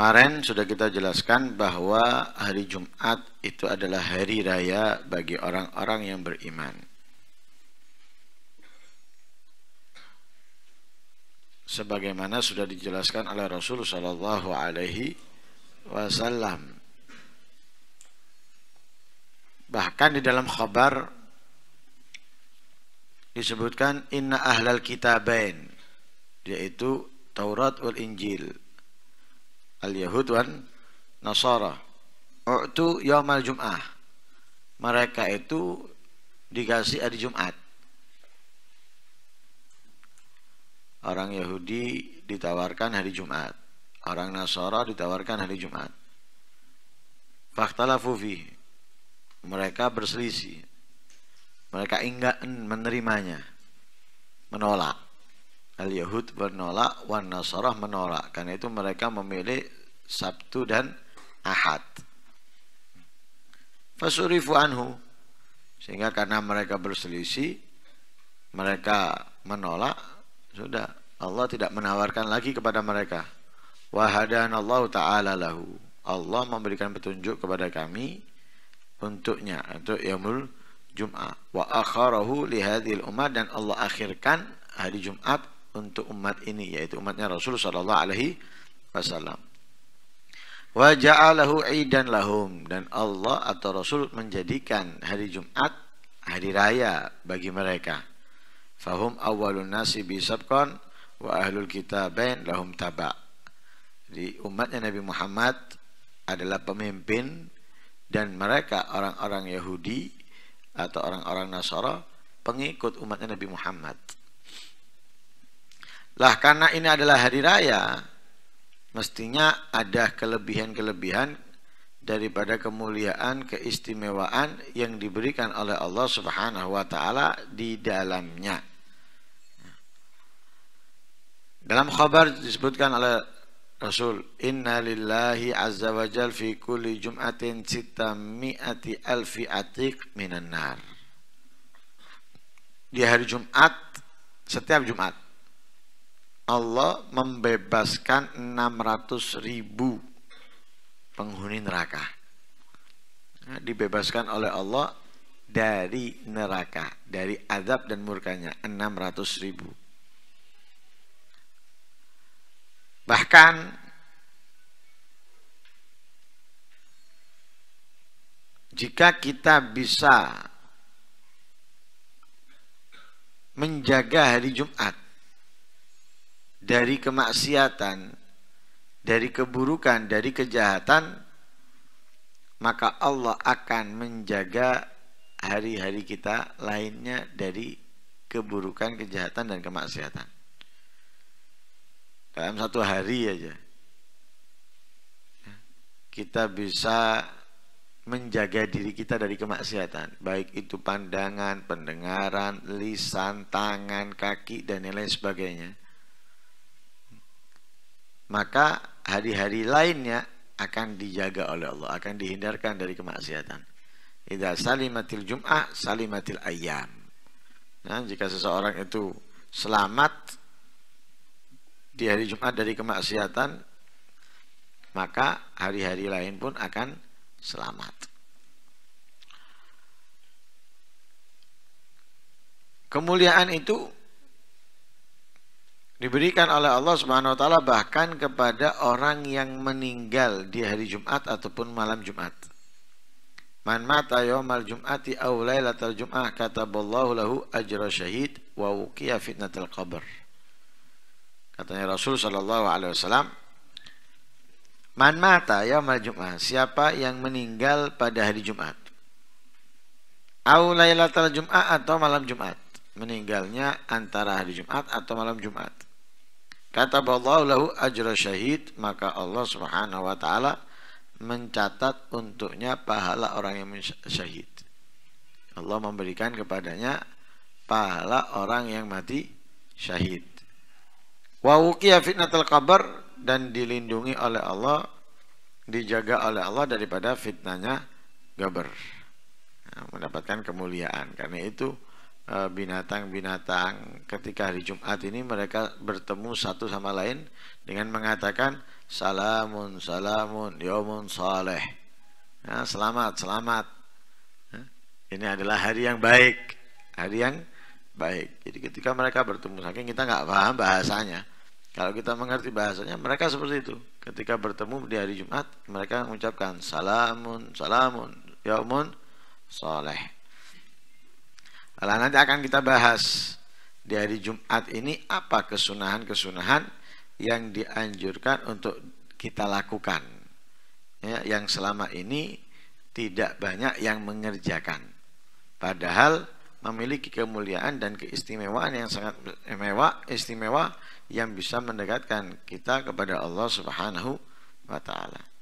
Kemarin sudah kita jelaskan bahwa hari Jumat itu adalah hari raya bagi orang-orang yang beriman. Sebagaimana sudah dijelaskan oleh Rasul Shallallahu Alaihi Wasallam. Bahkan di dalam khabar disebutkan inna ahlal kitabain yaitu Taurat wal Injil al-yahud wan nasara u'tu yaumal jum'ah mereka itu dikasih hari Jumat orang Yahudi ditawarkan hari Jumat orang Nasara ditawarkan hari Jumat faktalafu fi mereka berselisih mereka enggak menerimanya menolak Al-Yahud menolak, wan Nasarah menolak. Karena itu mereka memilih Sabtu dan Ahad. Fasurifu anhu. Sehingga karena mereka berselisih, mereka menolak, sudah Allah tidak menawarkan lagi kepada mereka. Wahadan Allah Ta'ala lahu. Allah memberikan petunjuk kepada kami untuknya, untuk Yamul Jum'at. Wa akharahu lihadil umat dan Allah akhirkan hari Jum'at untuk umat ini yaitu umatnya Rasulullah sallallahu alaihi wasallam. Wa ja'alahu idan lahum dan Allah atau Rasul menjadikan hari Jumat hari raya bagi mereka. Fahum awalun nasi bi bisabqan wa ahlul kitabain lahum taba. Di umatnya Nabi Muhammad adalah pemimpin dan mereka orang-orang Yahudi atau orang-orang Nasara pengikut umatnya Nabi Muhammad lah karena ini adalah hari raya, mestinya ada kelebihan-kelebihan daripada kemuliaan, keistimewaan yang diberikan oleh Allah Subhanahu wa taala di dalamnya. Dalam khabar disebutkan oleh Rasul, "Inna lillahi azza wa jal fi kulli jum'atin Sita mi'ati alfi atiq minan nar." Di hari Jumat, setiap Jumat Allah membebaskan 600 ribu penghuni neraka. Nah, dibebaskan oleh Allah dari neraka, dari adab dan murkanya 600 ribu. Bahkan jika kita bisa menjaga hari Jumat dari kemaksiatan, dari keburukan, dari kejahatan, maka Allah akan menjaga hari-hari kita lainnya dari keburukan, kejahatan, dan kemaksiatan. Dalam satu hari aja, kita bisa menjaga diri kita dari kemaksiatan baik itu pandangan, pendengaran, lisan, tangan, kaki dan lain sebagainya maka hari-hari lainnya akan dijaga oleh Allah, akan dihindarkan dari kemaksiatan. Idza salimatil jum'ah salimatil ayyam. Nah, jika seseorang itu selamat di hari Jumat dari kemaksiatan, maka hari-hari lain pun akan selamat. Kemuliaan itu diberikan oleh Allah Subhanahu wa taala bahkan kepada orang yang meninggal di hari Jumat ataupun malam Jumat. Man mata yaumal jum'ati aw lailatal jum'ah kataballahu lahu ajra syahid wa wuqiya fitnatul qabr. Katanya Rasul sallallahu alaihi wasallam, Man mata yaumal jum'ah, siapa yang meninggal pada hari Jumat. Aw lailatal jum'ah atau malam Jumat. Meninggalnya antara hari Jumat atau malam Jumat Kata Allah lahu ajra syahid, maka Allah Subhanahu wa taala mencatat untuknya pahala orang yang syahid. Allah memberikan kepadanya pahala orang yang mati syahid. Wa wuqiya fitnatul qabr dan dilindungi oleh Allah, dijaga oleh Allah daripada fitnahnya gabar. Nah, mendapatkan kemuliaan. Karena itu Eh, binatang-binatang ketika hari Jumat ini mereka bertemu satu sama lain dengan mengatakan salamun salamun yomun saleh ya, selamat selamat ya, ini adalah hari yang baik hari yang baik jadi ketika mereka bertemu saking kita nggak paham bahasanya kalau kita mengerti bahasanya mereka seperti itu ketika bertemu di hari Jumat mereka mengucapkan salamun salamun yomun saleh Nah nanti akan kita bahas di hari Jumat ini apa kesunahan-kesunahan yang dianjurkan untuk kita lakukan ya, yang selama ini tidak banyak yang mengerjakan padahal memiliki kemuliaan dan keistimewaan yang sangat mewah istimewa yang bisa mendekatkan kita kepada Allah Subhanahu wa taala